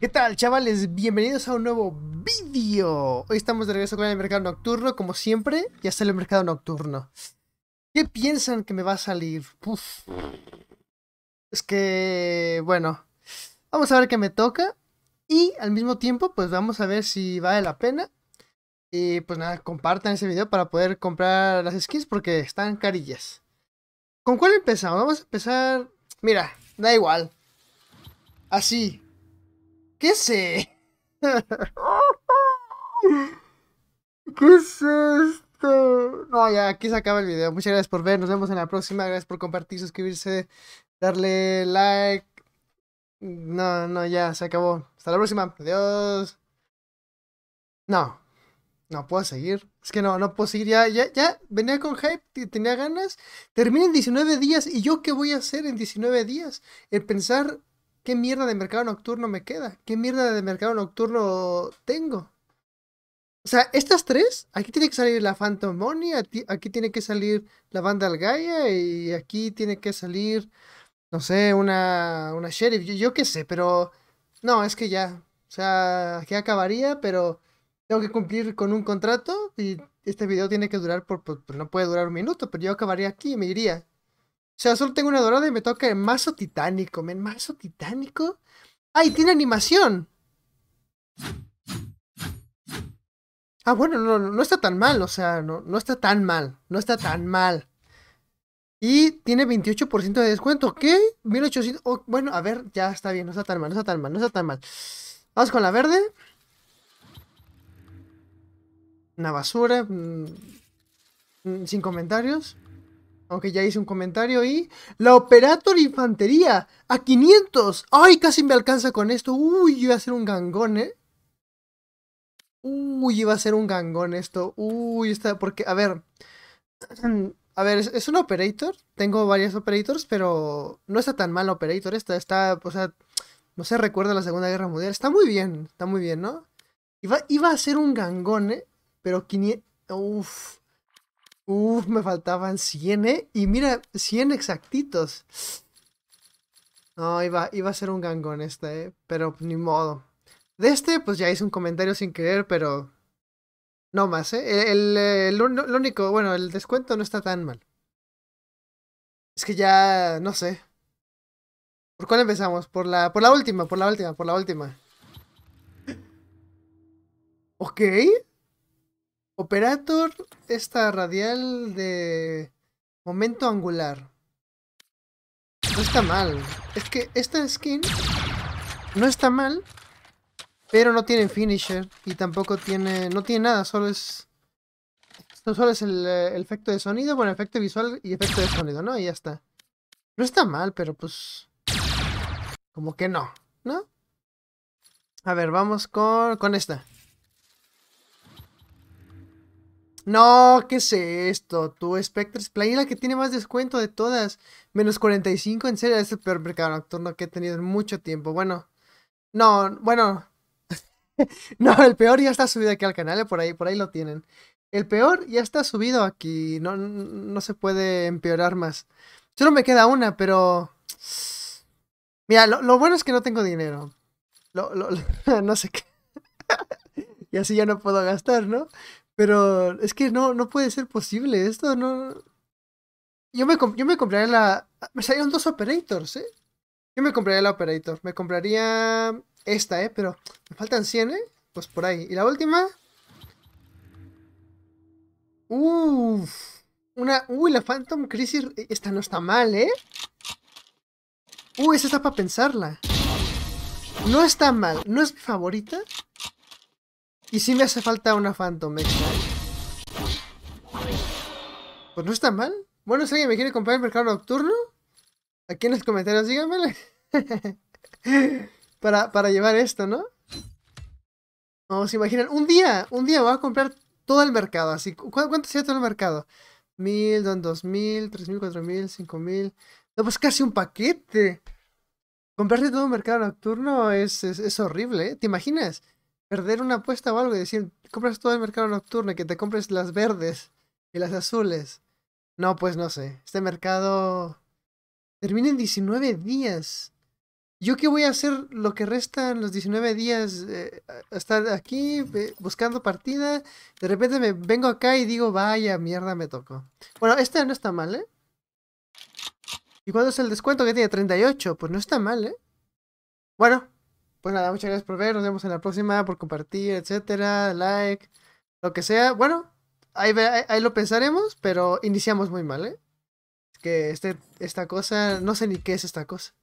¿Qué tal chavales? Bienvenidos a un nuevo vídeo. Hoy estamos de regreso con el mercado nocturno, como siempre, ya sale el mercado nocturno. ¿Qué piensan que me va a salir? Es que, bueno, vamos a ver qué me toca y al mismo tiempo pues vamos a ver si vale la pena. Y pues nada, compartan ese video para poder comprar las skins porque están carillas. ¿Con cuál empezamos? Vamos a empezar... Mira, da igual. Así, ¿Qué sé? ¿Qué es esto? No, ya, aquí se acaba el video. Muchas gracias por ver. Nos vemos en la próxima. Gracias por compartir, suscribirse, darle like. No, no, ya, se acabó. Hasta la próxima. Adiós. No. No puedo seguir. Es que no, no puedo seguir. Ya, ya, ya. Venía con hype, tenía ganas. Termina en 19 días. ¿Y yo qué voy a hacer en 19 días? El pensar ¿Qué mierda de mercado nocturno me queda? ¿Qué mierda de mercado nocturno tengo? O sea, estas tres, aquí tiene que salir la Phantom Money, aquí tiene que salir la banda Algaia y aquí tiene que salir, no sé, una, una Sheriff, yo, qué sé, pero no, es que ya, o sea, aquí acabaría, pero tengo que cumplir con un contrato y este video tiene que durar por, no puede durar un minuto, pero yo acabaría aquí y me iría. O sea, solo tengo una dorada y me toca el mazo titánico, men. ¿Mazo titánico? ¡Ay, ah, tiene animación! Ah, bueno, no, no está tan mal, o sea, no, no está tan mal, no está tan mal. Y tiene 28% de descuento, ¿qué? 1800, oh, bueno, a ver, ya está bien, no está tan mal, no está tan mal, no está tan mal. Vamos con la verde. Una basura, mm, mm, sin comentarios. Aunque ya hice un comentario y... La Operator Infantería a 500. Ay, casi me alcanza con esto. Uy, iba a ser un gangón, ¿eh? Uy, iba a ser un gangón esto. Uy, está... Porque, a ver... A ver, es, un Operator. Tengo varias Operators, pero... No está tan mal Operator esta. Está, o sea... No se recuerda la Segunda Guerra Mundial. Está muy bien. Está muy bien, ¿no? Iba, iba a ser un gangón, ¿eh? Pero 500... Uf... Uf, me faltaban 100, ¿eh? Y mira, 100 exactitos. No, iba, a ser un gangón este, ¿eh? Pero ni modo. De este, pues ya hice un comentario sin querer, pero... No más, ¿eh? El, eh, lo único, bueno, el descuento no está tan mal. Es que ya, no sé. ¿Por cuál empezamos? Por la, por la última, por la última, por la última. Ok. Operator, esta radial de momento angular. No está mal. Es que esta skin no está mal, pero no tiene finisher y tampoco tiene... No tiene nada, solo es... Solo es el, eh, efecto de sonido, bueno, efecto visual y efecto de sonido, ¿no? Y ya está. No está mal, pero pues... Como que no, ¿no? A ver, vamos con, con esta. No, ¿qué es esto? Tu Spectre Play, la que tiene más descuento de todas. Menos 45, en serio, es el peor mercado nocturno que he tenido en mucho tiempo. Bueno, no, bueno. no, el peor ya está subido aquí al canal, eh, por ahí, por ahí lo tienen. El peor ya está subido aquí, no, no se puede empeorar más. Solo me queda una, pero... Mira, lo, bueno es que no tengo dinero. Lo, lo, no sé qué. y así ya no puedo gastar, ¿no? Pero es que no, no puede ser posible esto, no. Yo me, yo me compraría la. Me salieron dos operators, ¿eh? Yo me compraría la operator. Me compraría esta, ¿eh? Pero me faltan 100, ¿eh? Pues por ahí. Y la última. Uff. Una. Uy, la Phantom Crisis. E, esta no está mal, ¿eh? Uy, esa está para pensarla. No está mal. No es mi favorita. Y si me hace falta una Phantom Pues no está mal. Bueno, si alguien me quiere comprar el mercado nocturno, aquí en los comentarios díganmelo. para, para llevar esto, ¿no? Vamos, se imaginan, un día, un día voy a comprar todo el mercado, así. ¿Cuánto sería todo el mercado? Mil, 2000, dos mil, tres mil, cuatro mil, cinco mil. No, pues casi un paquete. Comprarte todo el mercado nocturno es, es horrible, ¿eh? ¿Te imaginas? perder una apuesta o algo y decir, compras todo el mercado nocturno y que te compres las verdes y las azules. No, pues no sé. Este mercado termina en 19 días. ¿Yo qué voy a hacer lo que restan los 19 días? Eh, estar aquí eh, buscando partida. De repente me vengo acá y digo, vaya mierda, me tocó. Bueno, este no está mal, ¿eh? ¿Y cuál es el descuento que tiene? 38. Pues no está mal, ¿eh? Bueno, pues nada, muchas gracias por ver. Nos vemos en la próxima, por compartir, etcétera, like, lo que sea. Bueno, ahí, lo pensaremos, pero iniciamos muy mal, ¿eh? que este, esta cosa, no sé ni qué es esta cosa.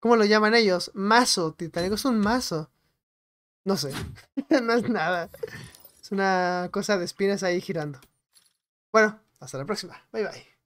¿Cómo lo llaman ellos? Mazo, titánico, es un mazo. No sé, no es nada. Es una cosa de espinas ahí girando. Bueno, hasta la próxima. Bye bye.